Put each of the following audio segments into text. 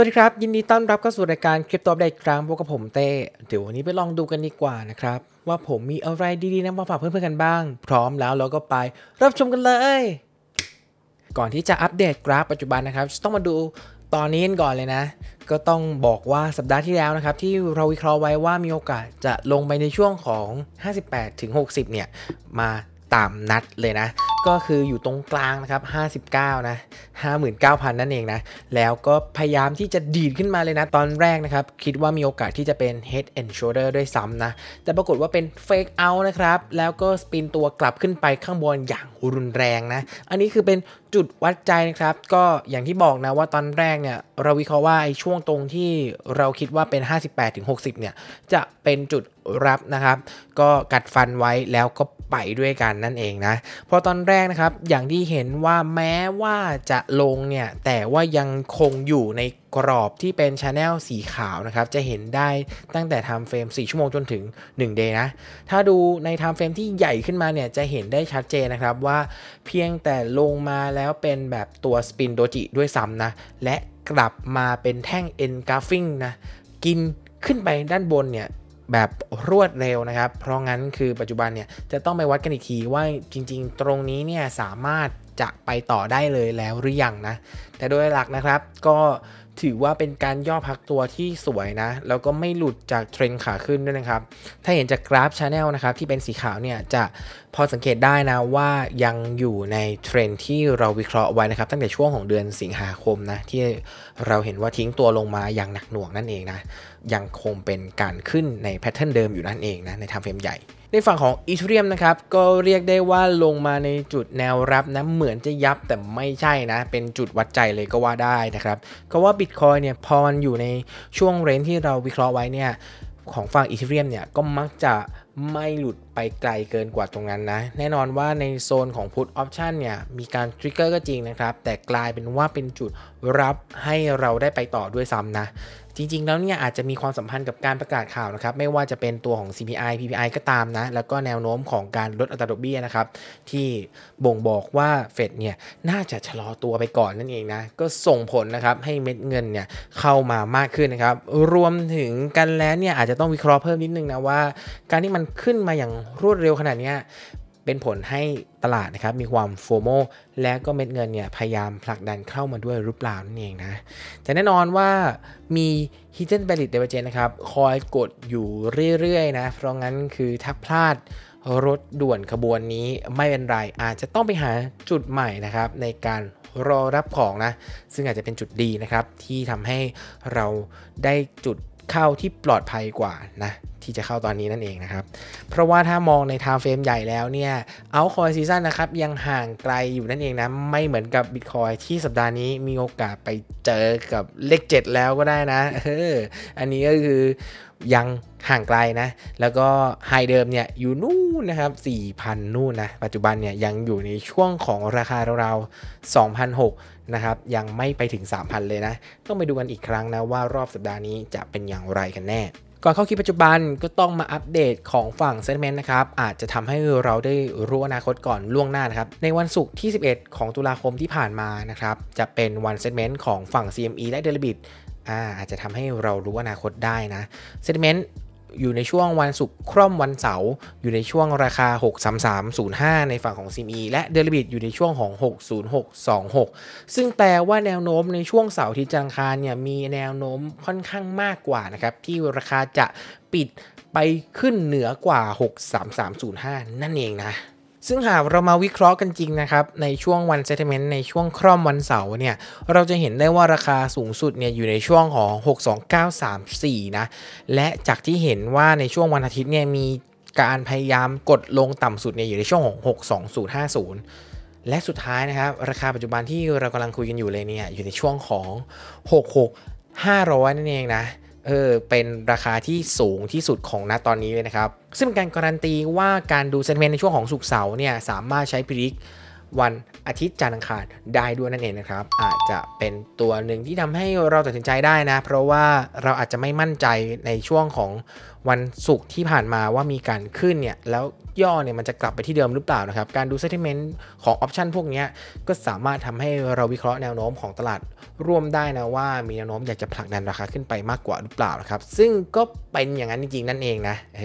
วัสดีครับยินดีต้อนรับเข้าสู่รายการคลิปตอัปเดตครั้งพบกับผมเต้เดี๋ยววันนี้ไปลองดูกันดีกว่านะครับว่าผมมีอะไรดีๆนะมาฝากเพื่อนๆกันบ้าง พร้อมแล้วเราก็ไปรับชมกันเลย ก่อนที่จะอัปเดตกราฟปัจจุบันนะครับต้องมาดูตอนนี้กันก่อนเลยนะ ก็ต้องบอกว่าสัปดาห์ที่แล้วนะครับที่เราวิเคราะห์ไว้ว่ามีโอกาสจะลงไปในช่วงของ 58-60เนี่ยมาตามนัดเลยนะ ก็คืออยู่ตรงกลางนะครับ59นะ59,000นั่นเองนะ แล้วก็พยายามที่จะดีดขึ้นมาเลยนะ ตอนแรกนะครับ คิดว่ามีโอกาสที่จะเป็น head and shoulder ด้วยซ้ำนะ แต่ปรากฏว่าเป็น fake out นะครับ แล้วก็สปินตัวกลับขึ้นไปข้างบนอย่างรุนแรงนะ อันนี้คือเป็นจุดวัดใจนะครับ ก็อย่างที่บอกนะว่าตอนแรกเนี่ย เราวิเคราะห์ว่าไอ้ช่วงตรงที่เราคิดว่าเป็น 58-60เนี่ย จะเป็นจุดรับนะครับ ก็กัดฟันไว้แล้วก็ไปด้วยกันนั่นเองนะ พอตอนแรกนะครับ อย่างที่เห็นว่าแม้ว่าจะลงเนี่ย แต่ว่ายังคงอยู่ในกรอบที่เป็นชาแนลสีขาวนะครับ จะเห็นได้ตั้งแต่ทำเฟรม4ชั่วโมงจนถึง1เดย์นะ ถ้าดูในทำเฟรมที่ใหญ่ขึ้นมาเนี่ย จะเห็นได้ชัดเจนนะครับ ว่าเพียงแต่ลงมาแล้วเป็นแบบตัวสปินโดจิด้วยซ้ำนะ และกลับมาเป็นแท่งเอ็นกราฟิงนะ กินขึ้นไปด้านบนเนี่ยแบบรวดเร็วนะครับ เพราะงั้นคือปัจจุบันเนี่ย จะต้องไปวัดกันอีกทีว่าจริง ๆ ตรงนี้เนี่ย สามารถจะไปต่อได้เลยแล้วหรือยังนะ แต่โดยหลักนะครับก็ถือว่าเป็นการย่อพักตัวที่สวยนะแล้วก็ไม่หลุดจากเทรนขาขึ้นด้วยนะครับถ้าเห็นจากกราฟชาแนลนะครับที่เป็นสีขาวเนี่ยจะพอสังเกตได้นะว่ายังอยู่ในเทรนที่เราวิเคราะห์ไว้นะครับตั้งแต่ช่วงของเดือนสิงหาคมนะที่เราเห็นว่าทิ้งตัวลงมาอย่างหนักหน่วงนั่นเองนะยังคงเป็นการขึ้นในแพทเทิร์นเดิมอยู่นั่นเองนะในทางเฟรมใหญ่ในฝั่งของอีเทเรียมนะครับก็เรียกได้ว่าลงมาในจุดแนวรับนะเหมือนจะยับแต่ไม่ใช่นะเป็นจุดวัดใจเลยก็ว่าได้นะครับเพราะว่าบิตคอยเนี่ยพอมันอยู่ในช่วงเรนที่เราวิเคราะห์ไว้เนี่ย ของฝั่งอีเทเรียมเนี่ยก็มักจะไม่หลุดไปไกลเกินกว่าตรงนั้นนะแน่นอนว่าในโซนของ put option เนี่ยมีการทริกเกอร์ก็จริงนะครับ แต่กลายเป็นว่าเป็นจุดรับให้เราได้ไปต่อด้วยซ้ำนะจริงๆ แล้วเนี่ยอาจจะมีความสัมพันธ์กับการประกาศข่าวนะครับไม่ว่าจะเป็นตัวของ CPI PPI ก็ตามนะ แล้วก็แนวโน้มของการลดอัตราดอกเบี้ยนะครับ ที่บ่งบอกว่าเฟดเนี่ยน่าจะชะลอตัวไปก่อนนั่นเองนะก็ส่งผลนะครับให้เม็ดเงินเนี่ยเข้ามามากขึ้นนะครับ รวมถึงกันแล้วเนี่ยอาจจะต้องวิเคราะห์เพิ่มนิดนึงนะว่าการที่มันขึ้นมาอย่างรวดเร็วขนาดนี้เป็นผลให้ตลาดนะครับมีความโฟโมและก็เม็ดเงินเนี่ยพยายามผลักดันเข้ามาด้วยรูปเปล่านั่นเองนะ แต่แน่นอนว่ามี hidden b a l ิ e d i v e r g e n c นะครับคอยกดอยู่เรื่อย ๆ นะเพราะงั้นคือถ้าพลาดรถด่วนขบวนนี้ไม่เป็นไรอาจจะต้องไปหาจุดใหม่นะครับในการรอรับของนะซึ่งอาจจะเป็นจุดดีนะครับที่ทำให้เราได้จุดเข้าที่ปลอดภัยกว่านะที่จะเข้าตอนนี้นั่นเองนะครับเพราะว่าถ้ามองในไทม์เฟรมใหญ่แล้วเนี่ยเอาคอยซีซันนะครับยังห่างไกลอยู่นั่นเองนะไม่เหมือนกับ Bitcoin ที่สัปดาห์นี้มีโอกาสไปเจอกับเลข 7 แล้วก็ได้นะ เอออันนี้ก็คือยังห่างไกลนะ แล้วก็ไฮเดิมเนี่ยอยู่นู่นนะครับ 4,000 นู่นนะ ปัจจุบันเนี่ยยังอยู่ในช่วงของราคาราวๆ2,006นะครับ ยังไม่ไปถึง 3,000 เลยนะ ต้องไปดูกันอีกครั้งนะว่ารอบสัปดาห์นี้จะเป็นอย่างไรกันแน่ ก่อนเข้าคิปปัจจุบันก็ต้องมาอัปเดตของฝั่งเซนเมนต์นะครับ อาจจะทำให้เราได้รู้อนาคตก่อนล่วงหน้านะครับ ในวันศุกร์ที่ 11 ของตุลาคมที่ผ่านมานะครับ จะเป็นวันเซนเมนต์ของฝั่ง CME และเดลิบิตอาจจะทำให้เรารู้อนาคตได้นะเซติเมนต์อยู่ในช่วงวันศุกร์คร่อมวันเสาร์อยู่ในช่วงราคา 63305 ในฝั่งของ CME และเดลิบิตอยู่ในช่วงของ 60626 ซึ่งแปลว่าแนวโน้มในช่วงเสาร์ที่จังคารเนี่ยมีแนวโน้มค่อนข้างมากกว่านะครับที่ราคาจะปิดไปขึ้นเหนือกว่า 63305 นั่นเองนะซึ่งหากเรามาวิเคราะห์กันจริงนะครับในช่วงวันเซตเมนต์ในช่วงคร่อมวันเสาร์เนี่ยเราจะเห็นได้ว่าราคาสูงสุดเนี่ยอยู่ในช่วงของ62934นะและจากที่เห็นว่าในช่วงวันอาทิตย์เนี่ยมีการพยายามกดลงต่ำสุดเนี่ยอยู่ในช่วงของ62050 และสุดท้ายนะครับราคาปัจจุบันที่เรากำลังคุยกันอยู่เลยเนี่ยอยู่ในช่วงของ66 500นั่นเองนะเออเป็นราคาที่สูงที่สุดของณตอนนี้เลยนะครับ ซึ่งเป็นการการันตีว่าการดู เซนเมนในช่วงของสุกเสาร์เนี่ยสามารถใช้พิริกวันอาทิตย์จันทร์อังคารได้ด้วยนั่นเองนะครับอาจจะเป็นตัวหนึ่งที่ทำให้เราตัดสินใจได้นะเพราะว่าเราอาจจะไม่มั่นใจในช่วงของวันศุกร์ที่ผ่านมาว่ามีการขึ้นเนี่ยแล้วย่อเนี่ยมันจะกลับไปที่เดิมหรือเปล่านะครับ การดูเซติเมนต์ของออปชันพวกนี้ก็สามารถทำให้เราวิเคราะห์แนวโน้มของตลาดร่วมได้นะว่ามีแนวโน้มอยากจะผลักดันราคาขึ้นไปมากกว่าหรือเปล่านะครับ ซึ่งก็เป็นอย่างนั้นจริงๆ นั่นเองนะเ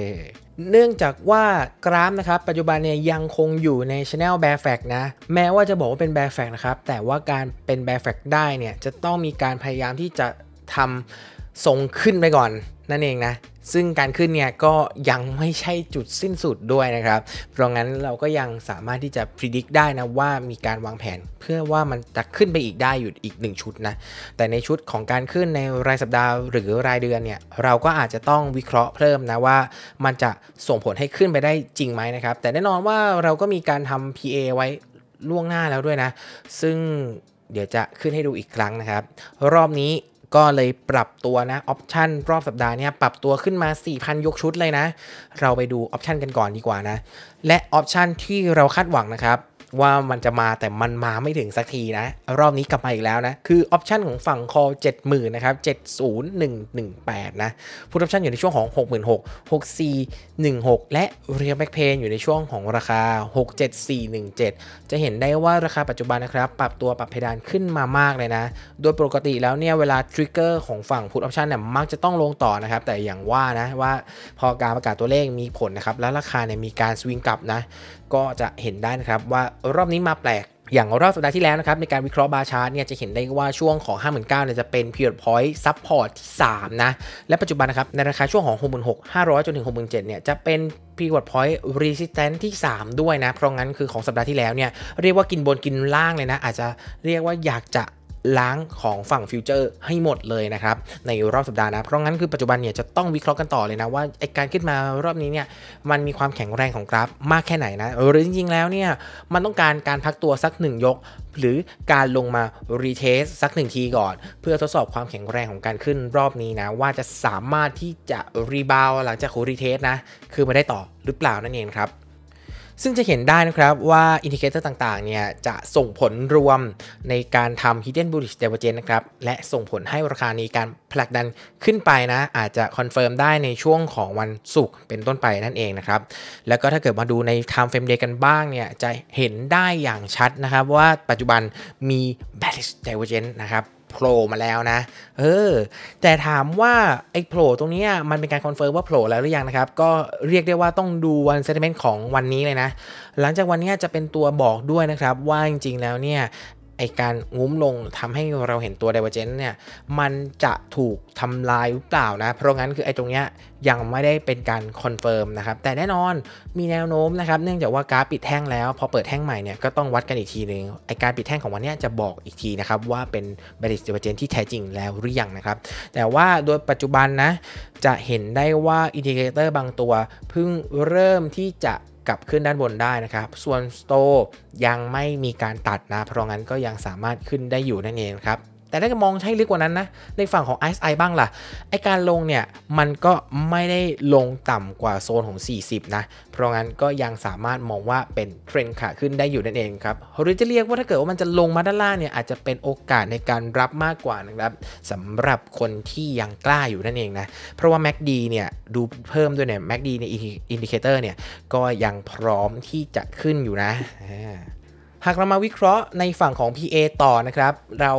เนื่องจากว่ากราฟนะครับปัจจุบันเนี่ยยังคงอยู่ในช anel bear fact นะ แม้ว่าจะบอกว่าเป็น bear fact นะครับแต่ว่าการเป็น bear fact ได้เนี่ยจะต้องมีการพยายามที่จะทำทรงขึ้นไปก่อน นั่นเองนะซึ่งการขึ้นเนี่ยก็ยังไม่ใช่จุดสิ้นสุดด้วยนะครับ เพราะงั้นเราก็ยังสามารถที่จะพิจิตรได้นะว่ามีการวางแผนเพื่อว่ามันจะขึ้นไปอีกได้อยู่อีก1ชุดนะ แต่ในชุดของการขึ้นในรายสัปดาห์หรือรายเดือนเนี่ยเราก็อาจจะต้องวิเคราะห์เพิ่มนะว่า มันจะส่งผลให้ขึ้นไปได้จริงไหมนะครับ แต่แน่นอนว่าเราก็มีการทำ PA ไว้ล่วงหน้าแล้วด้วยนะ ซึ่งเดี๋ยวจะขึ้นให้ดูอีกครั้งนะครับรอบนี้ก็เลยปรับตัวนะออปชันรอบสัปดาห์นี้ปรับตัวขึ้นมา 4,000 ยกชุดเลยนะ เราไปดูออปชันกันก่อนดีกว่านะ และออปชันที่เราคาดหวังนะครับว่ามันจะมาแต่มันมาไม่ถึงสักทีนะ รอบนี้กลับมาอีกแล้วนะ คือออปชันของฝั่ง call 70,000นะครับ 70118 นะพุทออปชันอยู่ในช่วงของ 6 6 6416 และเรียลแบ็กเพนอยู่ในช่วงของราคา 67417 จะเห็นได้ว่าราคาปัจจุบันนะครับ ปรับตัวปรับเพดานขึ้นมามากเลยนะโดยปกติแล้วเนี่ยเวลาทริกเกอร์ของฝั่งพุทออปชันเนี่ยมักจะต้องลงต่อนะครับแต่อย่างว่านะว่าพอการประกาศตัวเลขมีผลนะครับแล้วราคาเนี่ยมีการสวิงกลับนะก็จะเห็นได้นะครับว่ารอบนี้มาแปลกอย่างรอบสัปดาห์ที่แล้วนะครับในการวิเคราะห์บาชาร์ตเนี่ยจะเห็นได้ว่าช่วงของ 5 9 0 0 0เนี่ยจะเป็น period point support ที่3นะและปัจจุบันนะครับในราคาช่วงของ 66,500 จนถึง6 7 0 0เนี่ยจะเป็น period point resistance ที่ 3 ด้วยนะเพราะงั้นคือของสัปดาห์ที่แล้วเนี่ยเรียกว่ากินบนกินล่างเลยนะอาจจะเรียกว่าอยากจะล้างของฝั่งฟิวเจอร์ให้หมดเลยนะครับในรอบสัปดาห์นะเพราะงั้นคือปัจจุบันเนี่ยจะต้องวิเคราะห์กันต่อเลยนะว่าไอการขึ้นมารอบนี้เนี่ยมันมีความแข็งแรงของกราฟมากแค่ไหนนะหรือจริงๆแล้วเนี่ยมันต้องการการพักตัวสัก1ยกหรือการลงมารีเทสสักหนึ่งทีก่อนเพื่อทดสอบความแข็งแรงของการขึ้นรอบนี้นะว่าจะสามารถที่จะรีบาวหลังจากโครีเทสนะคือมาได้ต่อหรือเปล่านั่นเองครับซึ่งจะเห็นได้นะครับว่าอินดิเคเตอร์ต่างๆ เนี่ยจะส่งผลรวมในการทำ Hidden Bullish Divergence นะครับ และส่งผลให้ราคานี้การผลักดันขึ้นไปนะอาจจะคอนเฟิร์มได้ในช่วงของวันศุกร์เป็นต้นไปนั่นเองนะครับ แล้วก็ถ้าเกิดมาดูใน Time Frame Day กันบ้างเนี่ยจะเห็นได้อย่างชัดนะครับว่าปัจจุบันมี Bullish Divergence นะครับโผล่มาแล้วนะ เออ แต่ถามว่าไอ้โผล่ตรงนี้มันเป็นการคอนเฟิร์มว่าโผล่แล้วหรือยังนะครับ ก็เรียกได้ว่าต้องดูวันเซติเมนต์ของวันนี้เลยนะ หลังจากวันนี้จะเป็นตัวบอกด้วยนะครับว่าจริงๆแล้วเนี่ยไอการงุ้มลงทำให้เราเห็นตัวเดเวอ g e n เนี่ยมันจะถูกทำลายหรือเปล่านะ เพราะงั้นคือไอตรงเนี้ยยังไม่ได้เป็นการคอนเฟิร์มนะครับแต่แน่นอนมีแนวโน้มนะครับเนื่องจากว่ากราฟปิดแท่งแล้ว พอเปิดแท่งใหม่เนี่ยก็ต้องวัดกันอีกทีนึงไอการปิดแท่งของวันนี้จะบอกอีกทีนะครับว่าเป็นบริ r i s เ d ว v e r g ที่แท้จริงแล้วหรือยังนะครับแต่ว่าโดยปัจจุบันนะจะเห็นได้ว่า อินดิเคเตอร์บางตัวเพิ่งเริ่มที่จะกลับขึ้นด้านบนได้นะครับ ส่วนสโตยังไม่มีการตัดนะ เพราะงั้นก็ยังสามารถขึ้นได้อยู่นั่นเองครับแต่ถ้ามองใช้ลึกกว่านั้นนะในฝั่งของ RSI บ้างล่ะไอการลงเนี่ยมันก็ไม่ได้ลงต่ำกว่าโซนของ 40 นะ เพราะงั้นก็ยังสามารถมองว่าเป็นเทรนขาขึ้นได้อยู่นั่นเองครับหรือจะเรียกว่าถ้าเกิดว่ามันจะลงมาด้านล่างเนี่ยอาจจะเป็นโอกาสในการรับมากกว่านะครับสำหรับคนที่ยังกล้าอยู่นั่นเองนะ เพราะว่า MACD เนี่ยดูเพิ่มด้วยเนี่ย MACD ในอินดิเคเตอร์เนี่ยก็ยังพร้อมที่จะขึ้นอยู่นะหากเรามาวิเคราะห์ในฝั่งของ PA ต่อนะครับ เรา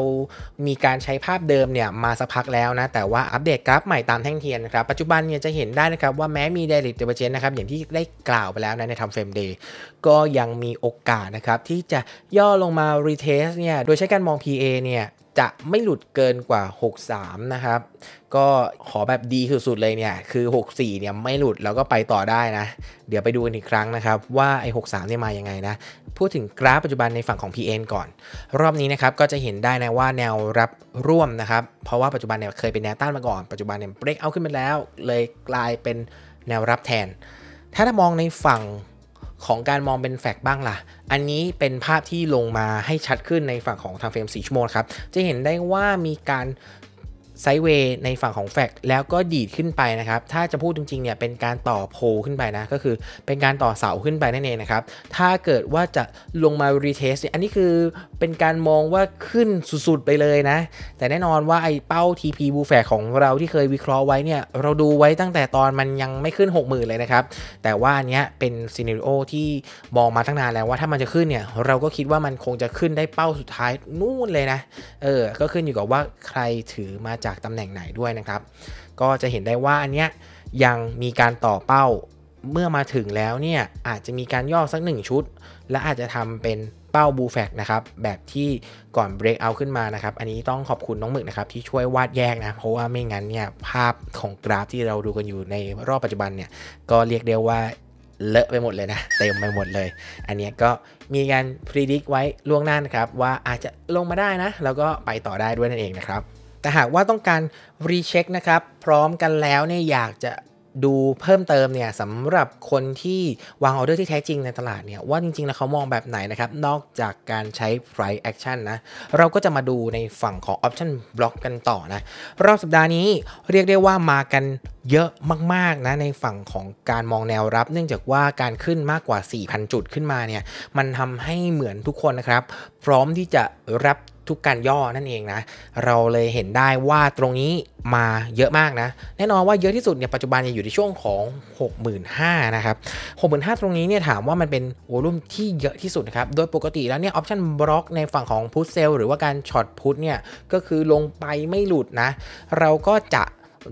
มีการใช้ภาพเดิมเนี่ยมาสักพักแล้วนะ แต่ว่าอัปเดตกราฟใหม่ตามแท่งเทียนนะครับ ปัจจุบันเนี่ยจะเห็นได้นะครับว่าแม้มี d ด r ิทเดเ v อร์เ n c นะครับ อย่างที่ได้กล่าวไปแล้วนะในทำเฟรมเดย์ก็ยังมีโอกาสนะครับที่จะย่อลงมา retest เนี่ย โดยใช้การมอง PA เนี่ยจะไม่หลุดเกินกว่า 63 นะครับก็ขอแบบดีสุดๆเลยเนี่ยคือ 64เนี่ยไม่หลุดแล้วก็ไปต่อได้นะ เดี๋ยวไปดูกันอีกครั้งนะครับว่าไอ้63เนี่ยมายังไงนะพูดถึงกราฟปัจจุบันในฝั่งของ PN ก่อน รอบนี้นะครับก็จะเห็นได้นะว่าแนวรับร่วมนะครับเพราะว่าปัจจุบันเนี่ยเคยเป็นแนวต้านมาก่อนปัจจุบันเนี่ยเบรกเอาขึ้นมาแล้วเลยกลายเป็นแนวรับแทน ถ้าถ้ามองในฝั่งของการมองเป็นแฟกบ้างล่ะ อันนี้เป็นภาพที่ลงมาให้ชัดขึ้นในฝั่งของทางเฟรมสีชั่วโมงครับ จะเห็นได้ว่ามีการไซเวย์ในฝั่งของแฟกแล้วก็ดีดขึ้นไปนะครับ ถ้าจะพูดจริงๆเนี่ยเป็นการต่อโพ ขึ้นไปนะ ก็คือเป็นการต่อเสาขึ้นไปนั่นเองนะครับ ถ้าเกิดว่าจะลงมารีเทสอันนี้คือเป็นการมองว่าขึ้นสุดๆ ไปเลยนะ แต่แน่นอนว่าไอ้เป้า TP บูแฟกของเราที่เคยวิเคราะห์ไว้เนี่ย เราดูไว้ตั้งแต่ตอนมันยังไม่ขึ้น60,000เลยนะครับแต่ว่าอันเนี้ยเป็นซีเนริโอที่มองมาตั้งนานแล้วว่า ถ้ามันจะขึ้นเนี่ยเราก็คิดว่ามันคงจะขึ้นได้เป้าสุดท้ายนู่นเลยนะเออ ก็ขึ้นอยู่กับว่าใครถือมาจากตำแหน่งไหนด้วยนะครับ ก็จะเห็นได้ว่าอันเนี้ยยังมีการต่อเป้าเมื่อมาถึงแล้วเนี่ยอาจจะมีการย่อสัก1ชุด และอาจจะทำเป็นเป้าบูแฟกนะครับ แบบที่ก่อนเบรกเอาขึ้นมานะครับ อันนี้ต้องขอบคุณน้องหมึกนะครับ ที่ช่วยวาดแยกนะ เพราะว่าไม่งั้นเนี่ย ภาพของกราฟที่เราดูกันอยู่ในรอบปัจจุบันเนี่ยก็เรียกได้ว่าเลอะไปหมดเลยนะเต็มไปหมดเลย อันนี้ก็มีการพิจิตรไว้ล่วงหน้านะครับว่าอาจจะลงมาได้นะ แล้วก็ไปต่อได้ด้วยนั่นเองนะครับแต่หากว่าต้องการรีเช็คนะครับพร้อมกันแล้วเนี่ยอยากจะดูเพิ่มเติมเนี่ยสำหรับคนที่วางออเดอร์ที่แท้จริงในตลาดเนี่ยว่าจริงๆแล้วเขามองแบบไหนนะครับนอกจากการใช้ price action นะเราก็จะมาดูในฝั่งของ option block กันต่อนะรอบสัปดาห์นี้เรียกได้ว่ามากันเยอะมากๆนะในฝั่งของการมองแนวรับ เนื่องจากว่าการขึ้นมากกว่า 4,000 จุดขึ้นมาเนี่ยมันทำให้เหมือนทุกคนนะครับพร้อมที่จะรับทุกการย่อนั่นเองนะเราเลยเห็นได้ว่าตรงนี้มาเยอะมากนะแน่นอนว่าเยอะที่สุดเนี่ยปัจจุบันอยู่ในช่วงของ 65,000นะครับ 65,000 ตรงนี้เนี่ยถามว่ามันเป็นโวลุ่มที่เยอะที่สุดนะครับโดยปกติแล้วเนี่ยออปชันบล็อกในฝั่งของพุทเซลหรือว่าการช็อตพุทเนี่ยก็คือลงไปไม่หลุดนะเราก็จะ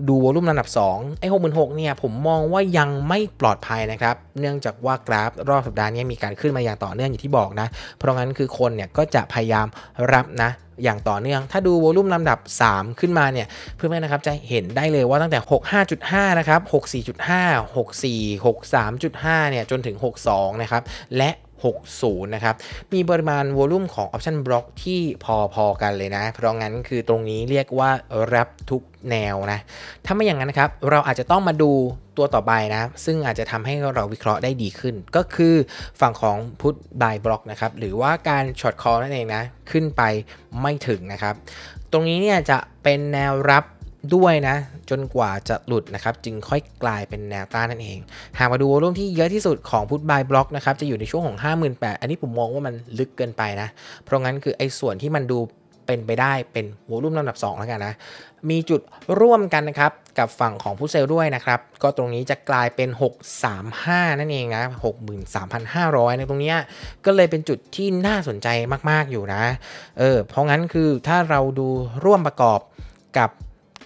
ดูวอลุ่มระดับ2ไอ้หกหมื่นหกเนี่ยผมมองว่ายังไม่ปลอดภัยนะครับเนื่องจากว่ากราฟ รอบสัปดาห์นี้มีการขึ้นมาอย่างต่อเนื่องอย่างที่บอกนะ เพราะงั้นคือคนเนี่ยก็จะพยายามรับนะอย่างต่อเนื่อง ถ้าดูโวลุ่มลำดับ 3 ขึ้นมาเนี่ยเพื่อนๆนะครับจะเห็นได้เลยว่าตั้งแต่ 65.5 นะครับ 64.5 64 63.5เนี่ยจนถึง 62นะครับ และ60นะครับ มีปริมาณวอลุ่มของออปชันบล็อกที่พอๆกันเลยนะ เพราะงั้นคือตรงนี้เรียกว่ารับทุกแนวนะ ถ้าไม่อย่างนั้นนะครับ เราอาจจะต้องมาดูตัวต่อไปนะ ซึ่งอาจจะทำให้เราวิเคราะห์ได้ดีขึ้น ก็คือฝั่งของพุทธบายบล็อกนะครับ หรือว่าการช็อตคอร์นั่นเองนะ ขึ้นไปไม่ถึงนะครับ ตรงนี้เนี่ยจะเป็นแนวรับด้วยนะ จนกว่าจะหลุดนะครับจึงค่อยกลายเป็นแนวต้านนั่นเอง หากมาดูวอลุ่มที่เยอะที่สุดของพุทบายบล็อกนะครับ จะอยู่ในช่วงของ58,000อันนี้ผมมองว่ามันลึกเกินไปนะ เพราะงั้นคือไอ้ส่วนที่มันดูเป็นไปได้เป็นวอลุ่มลำดับ 2 แล้วกันนะ มีจุดร่วมกันนะครับ กับฝั่งของผู้เซลล์ด้วยนะครับ ก็ตรงนี้จะกลายเป็น 635 นั่นเองนะ63,500ในตรงนี้ก็เลยเป็นจุดที่น่าสนใจมาก ๆอยู่นะเออเพราะงั้นคือถ้าเราดูร่วมประกอบกับ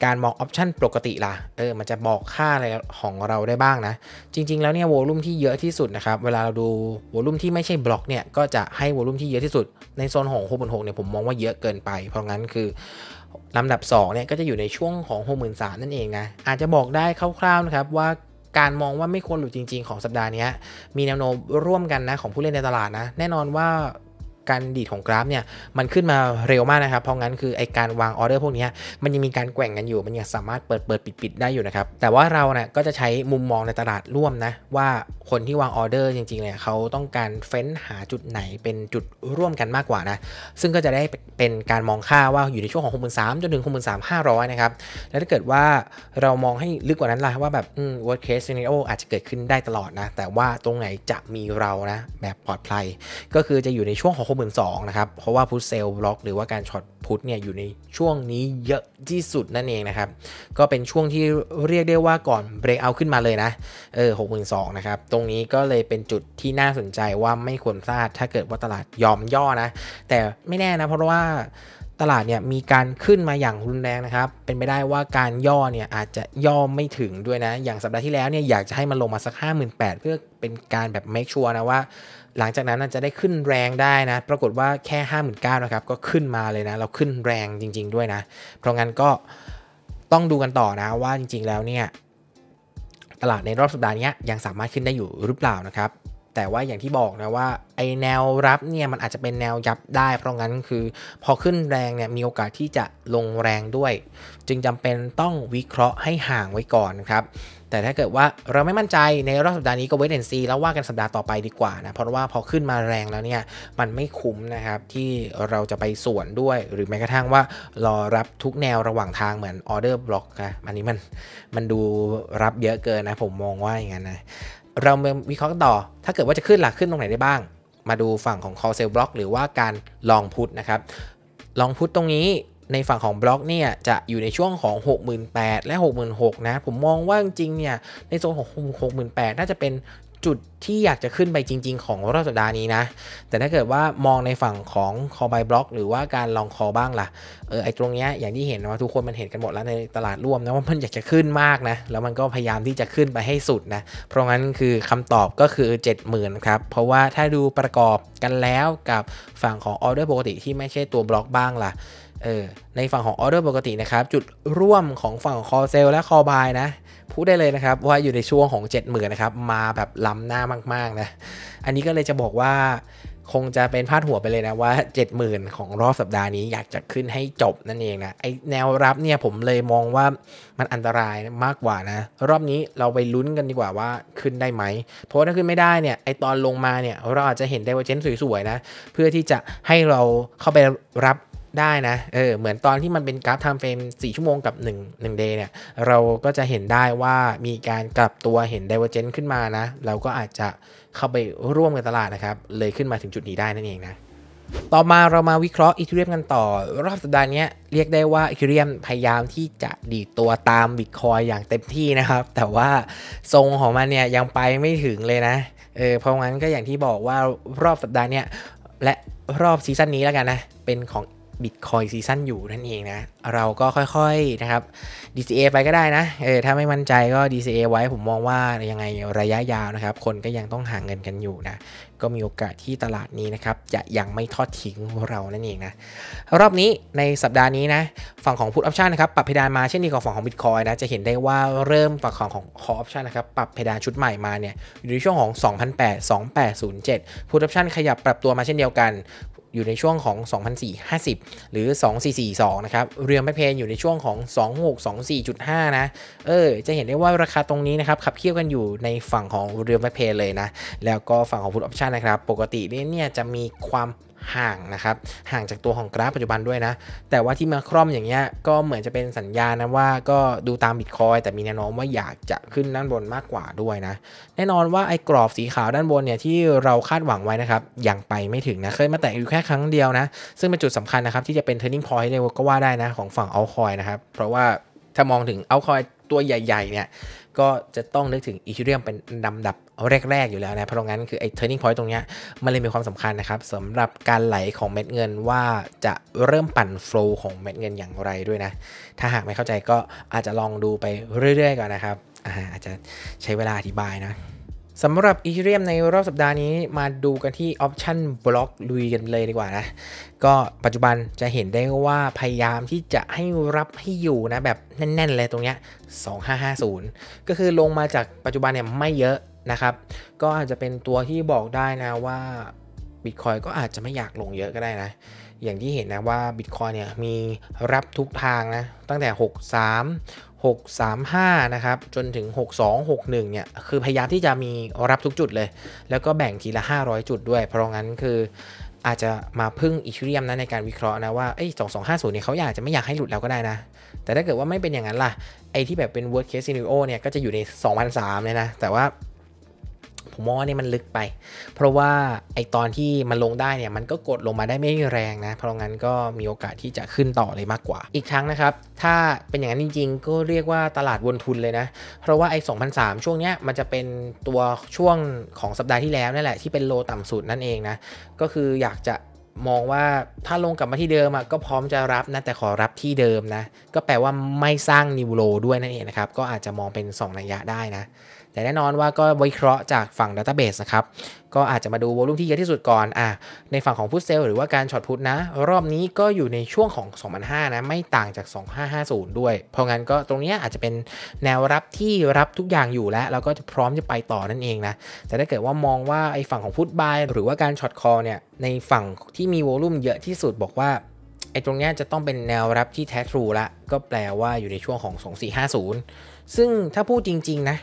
การมองออปชันปกติล่ะ เออ มันจะบอกค่าอะไรของเราได้บ้างนะ จริงๆ แล้วเนี่ยวอลุ่มที่เยอะที่สุดนะครับ เวลาเราดูวอลุ่มที่ไม่ใช่บล็อกเนี่ย ก็จะให้วอลุ่มที่เยอะที่สุด ในโซนของ6กเนี่ย ผมมองว่าเยอะเกินไป เพราะงั้นคือลำดับ 2 เนี่ย ก็จะอยู่ในช่วงของ6 3 0 0นั่นเองนะ อาจจะบอกได้คร่าวๆ นะครับว่าการมองว่าไม่ควรหลุดจริง ๆ ของสัปดาห์นี้มีแนวโน้มร่วมกันนะของผู้เล่นในตลาดนะ แน่นอนว่าการดีดของกราฟเนี่ยมันขึ้นมาเร็วมากนะครับเพราะงั้นคือไอการวางออเดอร์พวกนี้มันยังมีการแกว่งกันอยู่มันยังสามารถเปิดเปิดปิดปิดได้อยู่นะครับแต่ว่าเราเนี่ยก็จะใช้มุมมองในตลาดร่วมนะว่าคนที่วางออเดอร์จริงๆเนี่ยเขาต้องการเฟ้นหาจุดไหนเป็นจุดร่วมกันมากกว่านะซึ่งก็จะได้เป็นการมองค่าว่าอยู่ในช่วงของ63จนถึง63,500 นะครับ แล้วถ้าเกิดว่าเรามองให้ลึกกว่านั้นล่ะว่าแบบ worst case scenario อาจจะเกิดขึ้นได้ตลอดนะ แต่ว่าตรงไหนจะมีเรานะแบบปลอดภัยก็คือจะอยู่ในช่วงของหมื่นสองนะครับ เพราะว่าพุทเซลบล็อก หรือว่าการช็อตพุทเนี่ยอยู่ในช่วงนี้เยอะที่สุดนั่นเองนะครับ ก็เป็นช่วงที่เรียกได้ว่าก่อนเบรกเอาขึ้นมาเลยนะ เออหกหมื่นสองนะครับ ตรงนี้ก็เลยเป็นจุดที่น่าสนใจว่าไม่ควรพลาดถ้าเกิดว่าตลาดยอมย่อนะ แต่ไม่แน่นะเพราะว่าตลาดเนี่ยมีการขึ้นมาอย่างรุนแรงนะครับ เป็นไปได้ว่าการย่อเนี่ยอาจจะย่อไม่ถึงด้วยนะ อย่างสัปดาห์ที่แล้วเนี่ยอยากจะให้มันลงมาสัก 58,000 เพื่อเป็นการแบบเมคชัวร์นะว่าหลังจากนั้นจะได้ขึ้นแรงได้นะ ปรากฏว่าแค่5 9 0 0 0นะครับก็ขึ้นมาเลยนะ เราขึ้นแรงจริง ๆด้วยนะ เพราะงั้นก็ต้องดูกันต่อนะว่าจริง ๆแล้วเนี่ยตลาดในรอบสัปดาห์นี้ยังสามารถขึ้นได้อยู่หรือเปล่านะครับ แต่ว่าอย่างที่บอกนะว่า ไอแนวรับเนี่ยมันอาจจะเป็นแนวยับได้เพราะงั้นคือพอขึ้นแรงเนี่ยมีโอกาสที่จะลงแรงด้วยจึงจำเป็นต้องวิเคราะห์ให้ห่างไว้ก่อนนะครับแต่ถ้าเกิดว่าเราไม่มั่นใจในรอบสัปดาห์นี้ก็เวทเอนซีแล้วว่ากันสัปดาห์ต่อไปดีกว่านะ เพราะว่าพอขึ้นมาแรงแล้วเนี่ยมันไม่คุ้มนะครับที่เราจะไปส่วนด้วย หรือแม้กระทั่งว่ารอรับทุกแนวระหว่างทางเหมือนออเดอร์บล็อกนะอันนี้มันมันดูรับเยอะเกินนะผมมองว่าอย่างนั้นนะ เรามาวิเคราะห์ต่อ ถ้าเกิดว่าจะขึ้นหลักขึ้นตรงไหนได้บ้าง มาดูฝั่งของ call sell block หรือว่าการลองพุทนะครับลองพุทตรงนี้ในฝั่งของบล็อกเนี่ยจะอยู่ในช่วงของ 68,000และ 6 6 0 0นะผมมองว่าจริงเนี่ยในโซนของ68,000น่าจะเป็นจุดที่อยากจะขึ้นไปจริง ๆ ของรอบสัปดาห์นี้นะแต่ถ้าเกิดว่ามองในฝั่งของคอไบบล็อกหรือว่าการลองคอบ้างล่ะเออไอตรงเนี้ยอย่างที่เห็นว่าทุกคนมันเห็นกันหมดแล้วในตลาดร่วมนะว่ามันอยากจะขึ้นมากนะแล้วมันก็พยายามที่จะขึ้นไปให้สุดนะเพราะงั้นคือคำตอบก็คือ70,000ครับเพราะว่าถ้าดูประกอบกันแล้วกับฝั่งของออเดอร์ปกติที่ไม่ใช่ตัวบล็อกบ้างล่ะเออในฝั่งของออเดอร์ปกตินะครับจุดร่วมของฝั่งคอเซลและคอบายนะพูดได้เลยนะครับว่าอยู่ในช่วงของ7หมื่นนะครับมาแบบล้ำหน้ามากๆนะอันนี้ก็เลยจะบอกว่า คงจะเป็นพาดหัวไปเลยนะว่า 70,000 ของรอบสัปดาห์นี้อยากจะขึ้นให้จบนั่นเองนะไอแนวรับเนี่ยผมเลยมองว่ามันอันตรายมากกว่านะ รอบนี้เราไปลุ้นกันดีกว่าว่าขึ้นได้ไหมเพราะถ้าขึ้นไม่ได้เนี่ย ไอตอนลงมาเนี่ยเราอาจจะเห็นได้ว่าเจนสวยๆนะเพื่อที่จะให้เราเข้าไปรับได้นะ เออ เหมือนตอนที่มันเป็นกราฟไทม์เฟรม4ชั่วโมงกับ1 1ดย์เนี่ย เราก็จะเห็นได้ว่ามีการกลับตัวเห็นเดเวอเ e น c ์ขึ้นมานะ เราก็อาจจะเข้าไปร่วมกับตลาดนะครับ เลยขึ้นมาถึงจุดนี้ได้นั่นเองนะ ต่อมาเรามาวิเคราะห์อีเทเรียมกันต่อ รอบสัปดาห์นี้เรียกได้ว่าอีเทเรียมพยายามที่จะดีตัวตามบิตคอยอย่างเต็มที่นะครับ แต่ว่าทรงของมันเนี่ยยังไปไม่ถึงเลยนะ เออ เพราะงั้นก็อย่างที่บอกว่ารอบสัปดาห์นี้และรอบซีซั่นนี้แล้วกันนะ เป็นของบิตคอยซีซั่นอยู่นั่นเองนะ เราก็ค่อยๆนะครับ DCA ไปก็ได้นะ เออถ้าไม่มั่นใจก็ DCA ไว้ผมมองว่ายังไง ระยะยาวนะครับ คนก็ยังต้องหาเงินกันอยู่นะ ก็มีโอกาสที่ตลาดนี้นะครับจะยังไม่ทอดทิ้งเรานั่นเองนะ รอบนี้ในสัปดาห์นี้นะ ฝั่งของพุทออปชั n นะครับปรับเพดานมาเช่นเดียวกับฝั่งของบิตคอยนะ จะเห็นได้ว่าเริ่มฝั่งของของ c อ l l o p t นะครับปรับเพดานชุดใหม่มาเนี่ยอยู่ในช่วงของ2008 2807 put อ p t i o นขยับปรับตัวมาเช่นเดียวกันอยู่ในช่วงของ 2,450 หรือ 2,442 นะครับ เรือไม่เพนอยู่ในช่วงของ 2,624.5 นะ เออ จะเห็นได้ว่าราคาตรงนี้นะครับ ขับเคี่ยวกันอยู่ในฝั่งของเรือไม่เพนเลยนะ แล้วก็ฝั่งของพุทออปชันนะครับ ปกติเนี่ยจะมีความห่างนะครับห่างจากตัวของกราฟปัจจุบันด้วยนะแต่ว่าที่มาคร่อมอย่างเงี้ยก็เหมือนจะเป็นสัญญาณนะว่าก็ดูตามบิตคอยแต่มีแนวโน้มว่าอยากจะขึ้นด้านบนมากกว่าด้วยนะแน่นอนว่าไอ้กรอบสีขาวด้านบนเนี่ยที่เราคาดหวังไว้นะครับยังไปไม่ถึงนะเคยมาแตะอยู่แค่ครั้งเดียวนะซึ่งเป็นจุดสำคัญนะครับที่จะเป็น turning point เลยก็ว่าได้นะของฝั่งเอาคอยนะครับเพราะว่าถ้ามองถึงเอาคอยตัวใหญ่ๆเนี่ยก็จะต้องนึกถึงอีเทเรียมเป็นลำดับแรกๆอยู่แล้วนะเพราะงั้นคือไอ้ turning point ตรงเนี้ยมันเลยมีความสำคัญนะครับสำหรับการไหลของเม็ดเงินว่าจะเริ่มปั่น flow ของเม็ดเงินอย่างไรด้วยนะ ถ้าหากไม่เข้าใจก็อาจจะลองดูไปเรื่อยๆก่อนนะครับอาอาจจะใช้เวลาอธิบายนะสำหรับอีเรียมในรอบสัปดาห์นี้มาดูกันที่ออปชันบล็อกลุยกันเลยดีกว่านะ ก็ปัจจุบันจะเห็นได้ว่าพยายามที่จะให้รับให้อยู่นะแบบแน่นๆเลยตรงเนี้ย2550 ก็คือลงมาจากปัจจุบันเนี่ยไม่เยอะนะครับ ก็อาจจะเป็นตัวที่บอกได้นะว่าบิตคอยก็อาจจะไม่อยากลงเยอะก็ได้นะ อย่างที่เห็นนะว่าบิตคอยเนี่ยมีรับทุกทางนะ ตั้งแต่ 63 635 นะครับ จนถึง 6261 เนี่ย คือพยายามที่จะมีรับทุกจุดเลย แล้วก็แบ่งทีละ 500 จุดด้วย เพราะงั้นคืออาจจะมาพึ่งอีเทเรียมนะ ในการวิเคราะห์นะว่าไอ้2250เนี่ยเขาอยากจะไม่อยากให้หลุดแล้วก็ได้นะ แต่ถ้าเกิดว่าไม่เป็นอย่างนั้นล่ะ ไอ้ที่แบบเป็น worst case scenario เนี่ยก็จะอยู่ใน2003เลยนะ แต่ว่าผมมองว่านี่มันลึกไป เพราะว่าไอตอนที่มันลงได้เนี่ยมันก็กดลงมาได้ไม่แรงนะ เพราะงั้นก็มีโอกาสที่จะขึ้นต่อเลยมากกว่า อีกครั้งนะครับ ถ้าเป็นอย่างนั้นจริง ๆ ก็เรียกว่าตลาดวนทุนเลยนะ เพราะว่าไอ2003 ช่วงเนี้ยมันจะเป็นตัวช่วงของสัปดาห์ที่แล้วนั่นแหละที่เป็นโลต่ำสุดนั่นเองนะ ก็คืออยากจะมองว่าถ้าลงกลับมาที่เดิมก็พร้อมจะรับนะแต่ขอรับที่เดิมนะ ก็แปลว่าไม่สร้างนิวโลด้วยนั่นเองนะครับก็อาจจะมองเป็น2นัยยะได้นะแต่แน่นอนว่าก็วิเคราะห์จากฝั่ง d ตต้าเบสนะครับ ก็อาจจะมาดูวอลุ่มที่เยอะที่สุดก่อน อ่ะในฝั่งของพุทเซลหรือว่าการช็อตพุทนะรอบนี้ก็อยู่ในช่วงของ2005นะ ไม่ต่างจาก 2550 ด้วย เพราะงั้นก็ตรงนี้อาจจะเป็นแนวรับที่รับทุกอย่างอยู่แล้ว แล้วก็จะพร้อมจะไปต่อนั่นเองนะ แต่ถ้าเกิดว่ามองว่าไอ้ฝั่งของพุทบาย หรือว่าการช็อตคอเนี่ยในฝั่งที่มีวอลุ่มเยอะที่สุดบอกว่าไอ้ตรงนี้จะต้องเป็นแนวรับที่แท้ทรูละก็แปลว่าอยู่ในช่วงของ2450ซึ่งถ้าพูดจริง ๆ นะ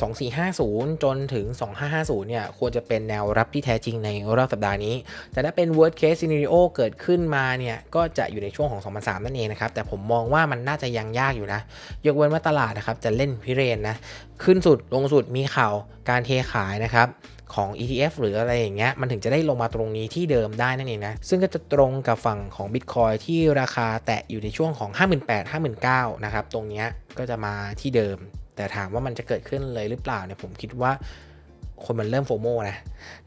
2450 จนถึง 2550 เนี่ย ควรจะเป็นแนวรับที่แท้จริงในรอบสัปดาห์นี้ แต่ถ้าเป็น worst case scenario เกิดขึ้นมา เนี่ย ก็จะอยู่ในช่วงของ 2003นั่นเองนะครับ แต่ผมมองว่ามันน่าจะยังยากอยู่นะ ยกเว้นว่าตลาดนะครับ จะเล่นพิเรนนะ ขึ้นสุด ลงสุด มีข่าวการเทขายนะครับของ ETF หรืออะไรอย่างเงี้ย มันถึงจะได้ลงมาตรงนี้ที่เดิมได้นั่นเองนะ ซึ่งก็จะตรงกับฝั่งของ Bitcoin ที่ราคาแตะอยู่ในช่วงของ 58,000 59,000 นะครับ ตรงเนี้ยก็จะมาที่เดิมแต่ถามว่ามันจะเกิดขึ้นเลยหรือเปล่าเนี่ยผมคิดว่าคนมันเริ่มโฟโมนะ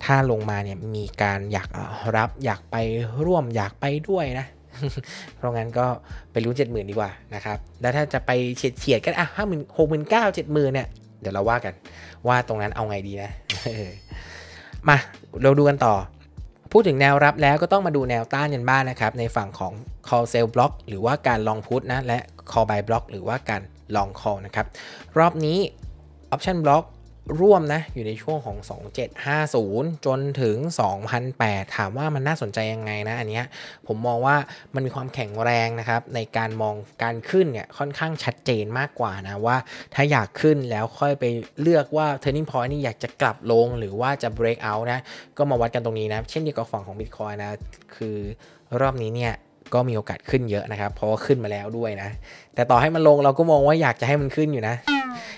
ถ้าลงมาเนี่ยมีการอยากรับอยากไปร่วมอยากไปด้วยนะ เพราะงั้นก็ไปรู้เจ็ดหมื่นดีกว่านะครับแล้วถ้าจะไปเฉียดเฉียดกันอ่ะห้าหมื่นหกหมื่นเก้าเจ็ดหมื่นเนี่ย เดี๋ยวเราว่ากันว่าตรงนั้นเอาไงดีนะ มาเราดูกันต่อ พูดถึงแนวรับแล้วก็ต้องมาดูแนวต้านกันบ้างนนะครับในฝั่งของ call sell block หรือว่าการ long put นะและ call buy block หรือว่าการลองคอนะครับ รอบนี้ออปชันบล็อกร่วมนะ อยู่ในช่วงของ 2750 จนถึง 2008 ถามว่ามันน่าสนใจยังไงนะ อันเนี้ยผมมองว่ามันมีความแข็งแรงนะครับ ในการมองการขึ้นเนี่ยค่อนข้างชัดเจนมากกว่านะ ว่าถ้าอยากขึ้นแล้วค่อยไปเลือกว่า turning point นี่อยากจะกลับลงหรือว่าจะ break out นะก็มาวัดกันตรงนี้นะ เช่นเดียวกับฝั่งของ Bitcoin นะ คือรอบนี้เนี่ยก็มีโอกาสขึ้นเยอะนะครับเพราะว่าขึ้นมาแล้วด้วยนะ แต่ต่อให้มันลงเราก็มองว่าอยากจะให้มันขึ้นอยู่นะ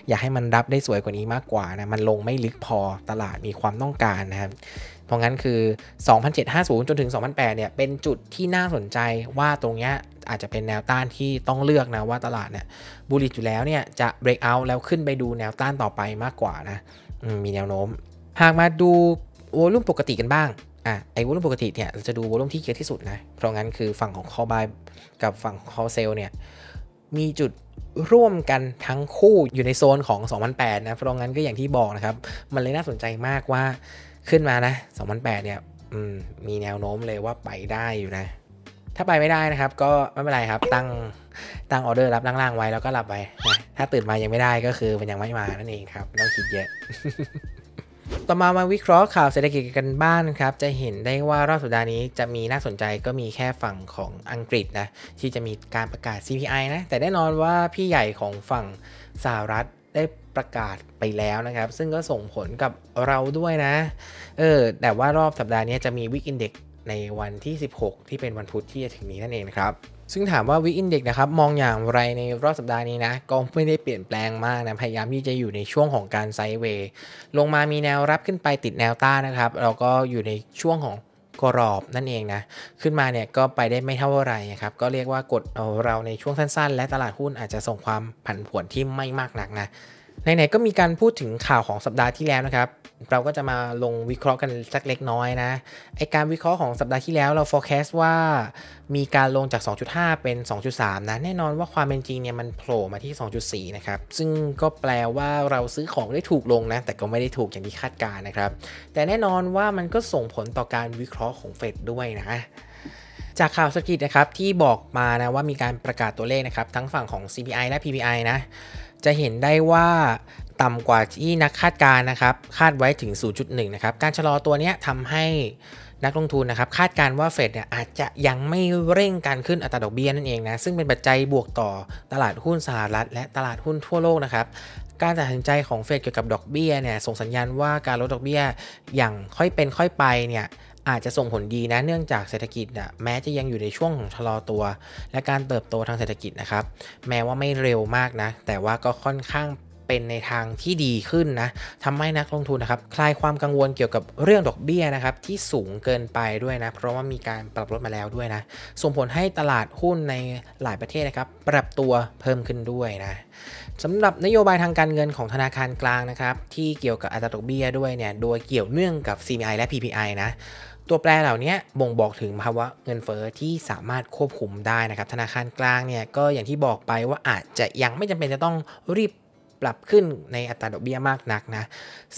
อยากให้มันรับได้สวยกว่านี้มากกว่านะมันลงไม่ลึกพอตลาดมีความต้องการนะครับเพราะงั้นคือ 2,750 จนถึง 2 0 0เนี่ยเป็นจุดที่น่าสนใจว่าตรงเนี้ยอาจจะเป็นแนวต้านที่ต้องเลือกนะว่าตลาดเนี่ยบูลลิตอยู่แล้วเนี่ยจะ break out แล้วขึ้นไปดูแนวต้านต่อไปมากกว่านะมีแนวโน้ม หากมาดูโวลุ่มปกติกันบ้างอ่ะไอ้วอลุ่มปกติเนี่ยเราจะดูวอลุ่มที่เยอะที่สุดนะเพราะงั้นคือฝั่งของ call buy กับฝั่งคอเ call sell เนี่ยมีจุดร่วมกันทั้งคู่อยู่ในโซนของ2008นะเพราะงั้นก็อย่างที่บอกนะครับ มันเลยน่าสนใจมากว่าขึ้นมานะ2008เนี่ยมมีแนวโน้มเลยว่าไปได้อยู่นะ ถ้าไปไม่ได้นะครับ ก็ไม่เป็นไรครับตั้งตั้งออเดอร์รับล่างๆไว้แล้วก็หลับไปนะถ้าตื่นมายังไม่ได้ก็คือมันยังไม่มานั่นเองครับต้องคิดเยอะต่อมามาวิเคราะห์ข่าวเศรษฐกิจกันบ้านครับ จะเห็นได้ว่ารอบสัปดาห์นี้จะมีน่าสนใจก็มีแค่ฝั่งของอังกฤษนะที่จะมีการประกาศ CPI นะแต่แน่นอนว่าพี่ใหญ่ของฝั่งสหรัฐได้ประกาศไปแล้วนะครับ ซึ่งก็ส่งผลกับเราด้วยนะเออแต่ว่ารอบสัปดาห์นี้จะมีวิกอินเด็กในวันที่ 16 ที่เป็นวันพุธที่จะถึงนี้นั่นเองนะครับซึ่งถามว่าวิกอินเด็กนะครับมองอย่างไรในรอบสัปดาห์นี้นะก็ไม่ได้เปลี่ยนแปลงมากนะพยายามที่จะอยู่ในช่วงของการไซด์เวย์ลงมามีแนวรับขึ้นไปติดแนวต้านนะครับแล้วก็อยู่ในช่วงของกรอบนั่นเองนะขึ้นมาเนี่ยก็ไปได้ไม่เท่าไหร่ครับ ก็เรียกว่ากดเราในช่วงสั้น ๆ และตลาดหุ้นอาจจะส่งความผันผวนที่ไม่มากหนักนะไหนๆก็มีการพูดถึงข่าวของสัปดาห์ที่แล้วนะครับ เราก็จะมาลงวิเคราะห์กันสักเล็กน้อยนะไอการวิเคราะห์ของสัปดาห์ที่แล้วเรา forecast ว่ามีการลงจาก 2.5 เป็น 2.3 นะแน่นอนว่าความเป็นจริงเนี่ยมันโผล่มาที่ 2.4 นะครับซึ่งก็แปลว่าเราซื้อของได้ถูกลงนะแต่ก็ไม่ได้ถูกอย่างที่คาดการนะครับ แต่แน่นอนว่ามันก็ส่งผลต่อการวิเคราะห์ของเฟดด้วยนะ จากข่าวสกิจนะครับที่บอกมานะว่ามีการประกาศตัวเลขนะครับ ทั้งฝั่งของ CPI และ PPI นะจะเห็นได้ว่าต่ำกว่าที่นักคาดการนะครับคาดไว้ถึง 0.1 นะครับการชะลอตัวนี้ทำให้นักลงทุนนะครับคาดการว่าเฟดเนี่ยอาจจะยังไม่เร่งการขึ้นอัตราดอกเบี้ยนั่นเองนะซึ่งเป็นปัจจัยบวกต่อตลาดหุ้นสหรัฐ และตลาดหุ้นทั่วโลกนะครับการตัดสินใจของเฟดเกี่ยวกับดอกเบี้ยเนี่ยส่งสัญญาณว่าการลดดอกเบี้ยอย่างค่อยเป็นค่อยไปเนี่ยอาจจะส่งผลดีนะเนื่องจากเศรษฐกิจอะแม้จะยังอยู่ในช่วงของชะลอตัว และการเติบโตทางเศรษฐกิจนะครับ แม้ว่าไม่เร็วมากนะ แต่ว่าก็ค่อนข้างเป็นในทางที่ดีขึ้นนะทำให้นักลงทุนนะครับ คลายความกังวลเกี่ยวกับเรื่องดอกเบี้ยนะครับที่สูงเกินไปด้วยนะเพราะว่ามีการปรับลดมาแล้วด้วยนะส่งผลให้ตลาดหุ้นในหลายประเทศนะครับปรับตัวเพิ่มขึ้นด้วยนะสำหรับนโยบายทางการเงินของธนาคารกลางนะครับที่เกี่ยวกับอัตราดอกเบี้ยด้วยเนี่ยโดยเกี่ยวเนื่องกับ CPI และ PPI นะตัวแปรเหล่านี้บ่งบอกถึงภาวะเงินเฟอ้อที่สามารถควบคุมได้นะครับ ธนาคารกลางเนี่ยก็อย่างที่บอกไปว่าอาจจะยังไม่จำเป็นจะต้องรีบปรับขึ้นในอัตราดอกเบี้ยมากนักนะ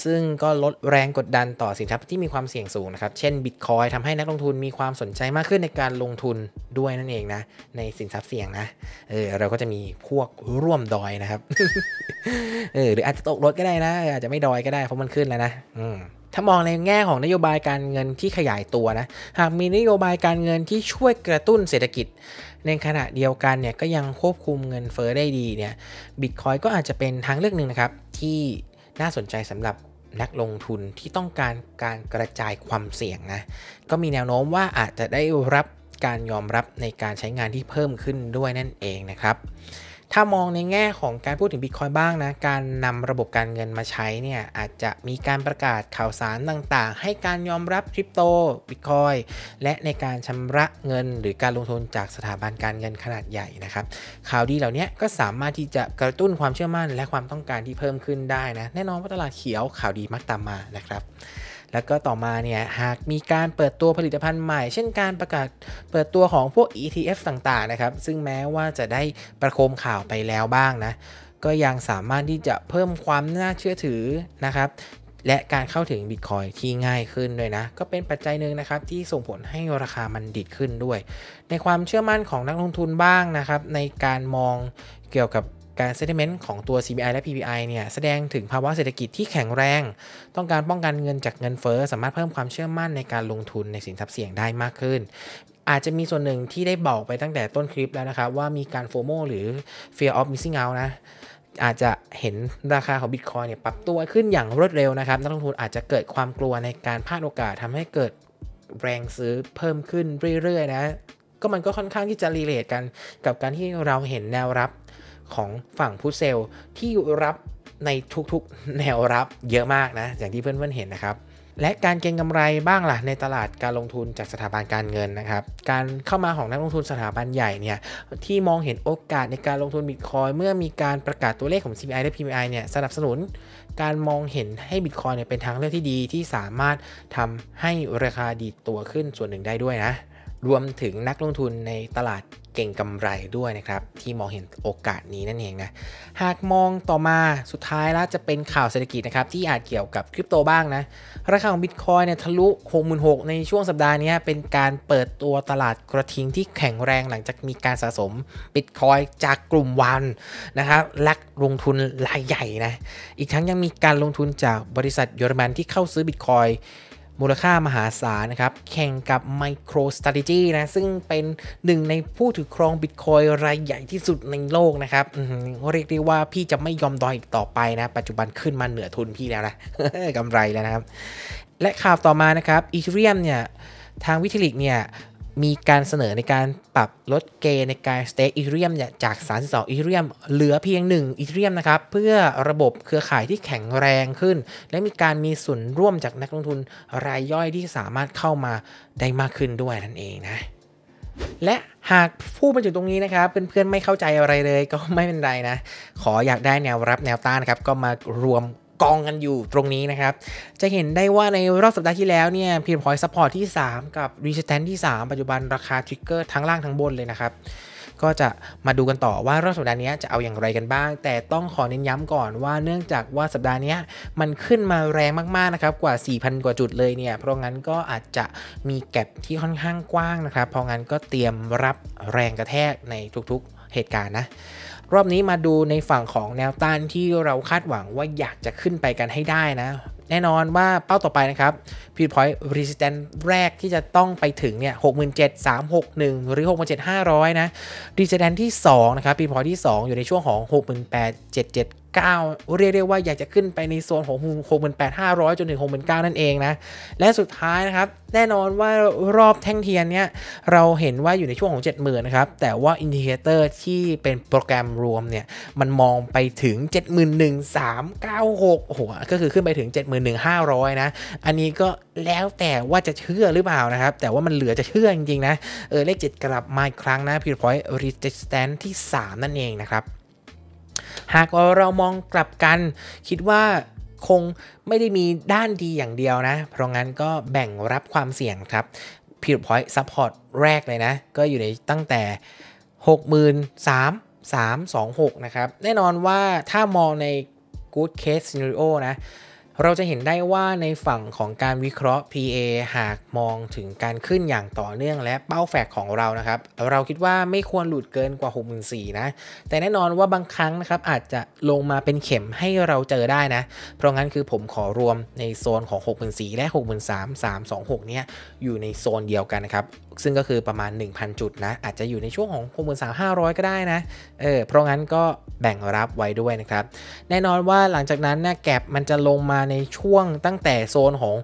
ซึ่งก็ลดแรงกดดันต่อสินทรัพย์ที่มีความเสี่ยงสูงนะครับ เช่นบิตคอยทำให้นักลงทุนมีความสนใจมากขึ้นในการลงทุนด้วยนั่นเองนะในสินทรัพย์เสี่ยงนะ เออเราก็จะมีพวกร่วมดอยนะครับเออหรืออาจจะตกรถก็ได้นะอาจจะไม่ดอยก็ได้เพราะมันขึ้นแล้วนะอืมถ้ามองในแง่ของนโยบายการเงินที่ขยายตัวนะ หากมีนโยบายการเงินที่ช่วยกระตุ้นเศรษฐกิจ ในขณะเดียวกันเนี่ยก็ยังควบคุมเงินเฟอ้อได้ดีเนี่ย บิตคอยก็อาจจะเป็นทางเลือกหนึ่งนะครับ ที่น่าสนใจสำหรับนักลงทุนที่ต้องการการกระจายความเสี่ยงนะ ก็มีแนวโน้มว่าอาจจะได้รับการยอมรับในการใช้งานที่เพิ่มขึ้นด้วยนั่นเองนะครับถ้ามองในแง่ของการพูดถึงบิตคอยบ้างนะ การนำระบบการเงินมาใช้เนี่ย อาจจะมีการประกาศข่าวสารต่างๆ ให้การยอมรับคริปโตบิตคอยและในการชำระเงิน หรือการลงทุนจากสถาบันการเงินขนาดใหญ่นะครับ ข่าวดีเหล่านี้ก็สามารถที่จะกระตุ้นความเชื่อมั่น และความต้องการที่เพิ่มขึ้นได้นะ แน่นอนว่าตลาดเขียวข่าวดีมักตามมานะครับแล้วก็ต่อมาเนี่ยหากมีการเปิดตัวผลิตภัณฑ์ใหม่เช่นการประกาศเปิดตัวของพวก ETF ต่าง ๆ นะครับ ซึ่งแม้ว่าจะได้ประโคมข่าวไปแล้วบ้างนะ ก็ยังสามารถที่จะเพิ่มความน่าเชื่อถือนะครับ และการเข้าถึงบิตคอยที่ง่ายขึ้นด้วยนะ ก็เป็นปัจจัยหนึ่งนะครับที่ส่งผลให้ราคามันดิดขึ้นด้วย ในความเชื่อมั่นของนักลงทุนบ้างนะครับ ในการมองเกี่ยวกับการเซติเมนต์ของตัว CBI และ PPI เนี่ย แสดงถึงภาวะเศรษฐกิจที่แข็งแรง ต้องการป้องกันเงินจากเงินเฟอ้อ สามารถเพิ่มความเชื่อมั่นในการลงทุนในสินทรัพย์เสี่ยงได้มากขึ้น อาจจะมีส่วนหนึ่งที่ได้บอกไปตั้งแต่ต้นคลิปแล้วนะครับว่ามีการโฟโมหรือ fear of missing out นะ อาจจะเห็นราคาของบิตคอยเนี่ยปรับตัวขึ้นอย่างรวดเร็วนะครับ นักลงทุนอาจจะเกิดความกลัวในการพลาดโอกาส ทำให้เกิดแรงซื้อเพิ่มขึ้นเรื่อยๆนะ ก็มันก็ค่อนข้างที่จะรีเลทกันกับการที่เราเห็นแนวรับของฝั่งพุทเซลที่รับในทุกๆแนวรับเยอะมากนะอย่างที่เพื่อนๆเห็นนะครับและการเก็งกำไรบ้างล่ะในตลาดการลงทุนจากสถาบันการเงินนะครับการเข้ามาของนักลงทุนสถาบันใหญ่เนี่ยที่มองเห็นโอกาสในการลงทุนบิตคอยเมื่อมีการประกาศตัวเลขของ CPI และ p p i เนี่ยสนับสนุน การมองเห็นให้บิตคอยเนี่ยเป็นทางเลือกที่ดี ที่สามารถทำให้ราคาดีตัวขึ้นส่วนหนึ่งได้ด้วยนะรวมถึงนักลงทุนในตลาดเก่งกำไรด้วยนะครับ ที่มองเห็นโอกาสนี้นั่นเองนะ หากมองต่อมาสุดท้ายแล้วจะเป็นข่าวเศรษฐกิจนะครับ ที่อาจเกี่ยวกับคริปโตบ้างนะราคาของบิตคอยเนี่ยทะลุ6 6 0 0ในช่วงสัปดาห์นี้ เป็นการเปิดตัวตลาดกระทิงที่แข็งแรงหลังจากมีการสะสมบิตคอยจากกลุ่มวันนะครับลักลงทุนรายใหญ่นะอีกทั้งยังมีการลงทุนจากบริษัทเยอรมันที่เข้าซื้อบิตคอยมูลค่ามหาศาลนะครับแข่งกับ MicroStrategy นะซึ่งเป็นหนึ่งในผู้ถือครองบิตคอยรายใหญ่ที่สุดในโลกนะครับเรียกได้ว่าพี่จะไม่ยอมดอยอีกต่อไปนะ ปัจจุบันขึ้นมาเหนือทุนพี่แล้วนะกำไรแล้วนะครับ และข่าวต่อมานะครับอีเทเรียมเนี่ยทางวิทลิกเนี่ยมีการเสนอในการปรับลดเกณฑ์ในการสเต็กอีเทรียมจาก32อีเทรียมเหลือเพียง 1อีเทรียมนะครับ เพื่อระบบเครือข่ายที่แข็งแรงขึ้น และมีการมีส่วนร่วมจากนักลงทุนรายย่อยที่สามารถเข้ามาได้มากขึ้นด้วยนั่นเองนะและหากพูดมาถึงตรงนี้นะครับเพื่อนๆไม่เข้าใจอะไรเลยก็ไม่เป็นไรนะขออยากได้แนวรับแนวต้านครับก็มารวมกองกันอยู่ตรงนี้นะครับ จะเห็นได้ว่าในรอบสัปดาห์ที่แล้วเนี่ยเพียงพอยซัพพอร์ตที่ 3 กับรีสแตนที่ 3 ปัจจุบันราคาทริกเกอร์ทั้งล่างทั้งบนเลยนะครับ ก็จะมาดูกันต่อว่ารอบสัปดาห์นี้จะเอาอย่างไรกันบ้าง แต่ต้องขอเน้นย้ำก่อนว่าเนื่องจากว่าสัปดาห์นี้มันขึ้นมาแรงมากๆนะครับ กว่า4,000 กว่าจุดเลยเนี่ยเพราะงั้นก็อาจจะมีแก็บที่ค่อนข้างกว้างนะครับ เพราะงั้นก็เตรียมรับแรงกระแทกในทุกๆเหตุการณ์นะรอบนี้มาดูในฝั่งของแนวต้านที่เราคาดหวังว่าอยากจะขึ้นไปกันให้ได้นะ แน่นอนว่าเป้าต่อไปนะครับพีดพอยต์รีสแตนแรกที่จะต้องไปถึงเนี่ยหกหมื่นเจ็ดสามหกหนึ่งหรือหกหมื่นเจ็ดห้าร้อยนะรีสแตนที่สองนะครับพีดพอยต์ที่สองอยู่ในช่วงของหกหมื่นแปดเจ็ดเจ็ด้าเรียกได้ว่าอยากจะขึ้นไปในโซนของา8 5 0 0 จนถึง 6 9มื่นั่นเองนะ และสุดท้ายนะครับ แน่นอนว่ารอบแท่งเทียนเนี้ยเราเห็นว่าอยู่ในช่วงของ 70,000 นะครับ แต่ว่าอินดิเคเตอร์ที่เป็นโปรแกรมรวมเนี่ย มันมองไปถึง 71,396 โอ้โหก็คือขึ้นไปถึง 71,500 นะ อันนี้ก็แล้วแต่ว่าจะเชื่อหรือเปล่านะครับ แต่ว่ามันเหลือจะเชื่อจริงๆนะ เออเลข 7 กลับมาอีกครั้งนะพิวพอยต์ริสแตนที่ 3 นั่นเองนะครับหากเรามองกลับกัน คิดว่าคงไม่ได้มีด้านดีอย่างเดียวนะ เพราะงั้นก็แบ่งรับความเสี่ยงครับพีดพอยต์ซัพพอร์ตแรกเลยนะ ก็อยู่ในตั้งแต่ 63 326 นะครับ แน่นอนว่าถ้ามองใน good case scenario นะเราจะเห็นได้ว่าในฝั่งของการวิเคราะห์ PA หากมองถึงการขึ้นอย่างต่อเนื่องและเป้าแฝกของเรานะครับ เราคิดว่าไม่ควรหลุดเกินกว่า 6 4 0 0นะ แต่แน่นอนว่าบางครั้งนะครับอาจจะลงมาเป็นเข็มให้เราเจอได้นะ เพราะงั้นคือผมขอรวมในโซนของ 6 4 0 0และ 6 3 3 2 6 เนี่ยอยู่ในโซนเดียวกันนะครับซึ่งก็คือประมาณ 1,000 จุดนะ อาจจะอยู่ในช่วงของ63,500 ก็ได้นะเออเพราะงั้นก็แบ่งรับไว้ด้วยนะครับ แน่นอนว่าหลังจากนั้นนะแก็บมันจะลงมาในช่วงตั้งแต่โซนของ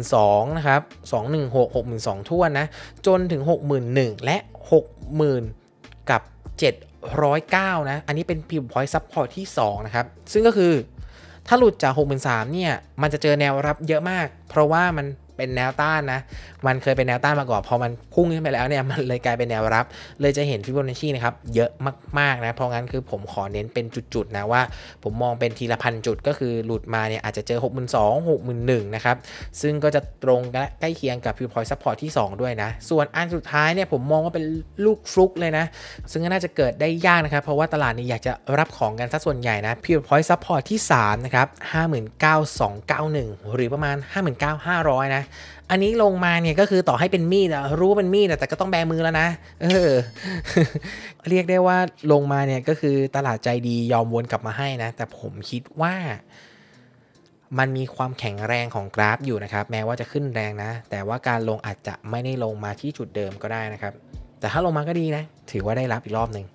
62,000นะครับ216 62,000ทั่วนะ จนถึง 61,000และ60,000กับ709 นะ อันนี้เป็นพิมพ์พอยต์ซับพอร์ตที่ 2 นะครับ ซึ่งก็คือถ้าหลุดจาก 63,000เนี่ย มันจะเจอแนวรับเยอะมาก เพราะว่ามันเป็นแนวต้านนะ มันเคยเป็นแนวต้านมาก่อน พอมันพุ่งขึ้นไปแล้วเนี่ย มันเลยกลายเป็นแนวรับ เลยจะเห็นฟิโบนัชชีนะครับ เยอะมากๆนะ เพราะงั้นคือผมขอเน้นเป็นจุดๆนะ ว่า ผมมองเป็นทีละพันจุดก็คือหลุดมาเนี่ย อาจจะเจอ 6 2 0 0 0 6 1ื่นะครับ ซึ่งก็จะตรงใกล้เคียงกับฟิวพอยซัพพอร์ตที่ 2 ด้วยนะ ส่วนอันสุดท้ายเนี่ยผมมองว่าเป็นลูกฟลุกเลยนะ ซึ่งน่าจะเกิดได้ยากนะครับ เพราะว่าตลาดนี้อยากจะรับของกันซะส่วนใหญ่นะฟิวพอยซัพพอร์ตที่3นะครับ5 9 2 9 1 หรือประมาณ 59,500นะอันนี้ลงมาเนี่ยก็คือต่อให้เป็นมีดอะรู้เป็นมีดแต่ก็ต้องแบมือแล้วนะเออเรียกได้ว่าลงมาเนี่ยก็คือตลาดใจดียอมวนกลับมาให้นะ แต่ผมคิดว่า มันมีความแข็งแรงของกราฟอยู่นะครับ แม้ว่าจะขึ้นแรงนะ แต่ว่าการลงอาจจะไม่ได้ลงมาที่จุดเดิมก็ได้นะครับ แต่ถ้าลงมาก็ดีนะ ถือว่าได้รับอีกรอบหนึ่ง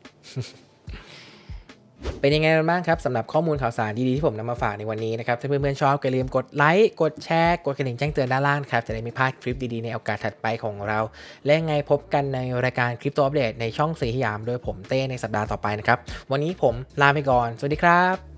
เป็นยังไงกันบ้างครับสำหรับข้อมูลข่าวสารดี ๆ ที่ผมนำมาฝากในวันนี้นะครับถ้าเพื่อนๆชอบก็อย่าลืมกดไลค์กดแชร์กดกระดิ่งแจ้งเตือนด้านล่างครับจะได้ไม่พลาดคลิปดี ๆ ในโอกาสถัดไปของเรา และยังไงพบกันในรายการคลิปตัวอัปเดตในช่องสีสยามโดยผมเต้ในสัปดาห์ต่อไปนะครับวันนี้ผมลาไปก่อน สวัสดีครับ